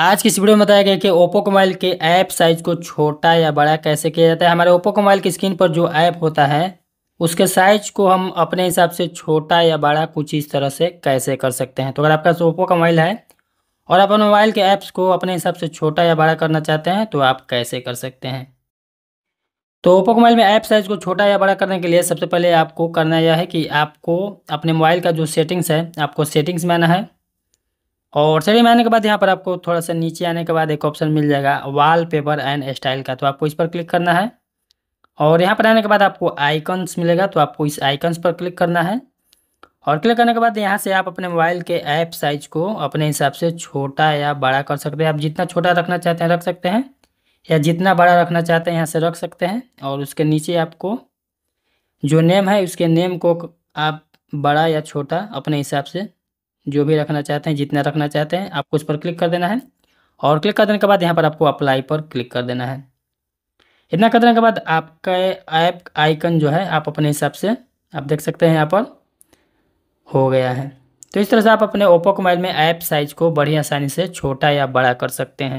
आज की इस वीडियो में बताया गया कि ओप्पो के मोबाइल के ऐप साइज को छोटा या बड़ा कैसे किया जाता है हमारे ओप्पो के मोबाइल की स्क्रीन पर जो ऐप होता है उसके साइज को हम अपने हिसाब से छोटा या बड़ा कुछ इस तरह से कैसे कर सकते हैं तो अगर आपका ओप्पो का मोबाइल है और अपन मोबाइल के ऐप्स को अपने हिसाब से छोटा या बड़ा करना चाहते हैं तो आप कैसे कर सकते हैं तो ओप्पो मोबाइल में ऐप साइज़ को छोटा या बड़ा करने के लिए सबसे पहले आपको करना यह है कि आपको अपने मोबाइल का जो सेटिंग्स है आपको सेटिंग्स में आना है और सेटिंग में आने के बाद यहाँ पर आपको थोड़ा सा नीचे आने के बाद एक ऑप्शन मिल जाएगा वाल पेपर एंड स्टाइल का तो आपको इस पर क्लिक करना है और यहाँ पर आने के बाद आपको आइकन्स मिलेगा तो आपको इस आइकन्स पर क्लिक करना है और क्लिक करने के बाद यहाँ से आप अपने मोबाइल के ऐप साइज को अपने हिसाब से छोटा या बड़ा कर सकते हैं आप जितना छोटा रखना चाहते हैं रख सकते हैं या जितना बड़ा रखना चाहते हैं यहाँ से रख सकते हैं और उसके नीचे आपको जो नेम है उसके नेम को आप बड़ा या छोटा अपने हिसाब से जो भी रखना चाहते हैं जितना रखना चाहते हैं आपको उस पर क्लिक कर देना है और क्लिक कर देने के बाद यहाँ पर आपको अप्लाई पर क्लिक कर देना है इतना कर देने के बाद आपका ऐप आइकन जो है आप अपने हिसाब से आप देख सकते हैं यहाँ पर हो गया है तो इस तरह से आप अपने ओप्पो मोबाइल में ऐप साइज को बड़ी आसानी से छोटा या बड़ा कर सकते हैं